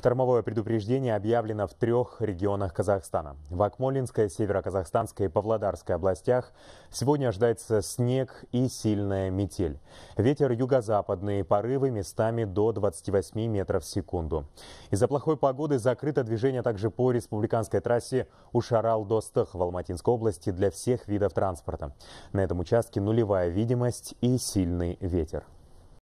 Штормовое предупреждение объявлено в трех регионах Казахстана. В Акмолинской, Североказахстанской и Павлодарской областях сегодня ожидается снег и сильная метель. Ветер юго западные порывы местами до 28 метров в секунду. Из-за плохой погоды закрыто движение также по республиканской трассе Ушарал-Достых в Алматинской области для всех видов транспорта. На этом участке нулевая видимость и сильный ветер.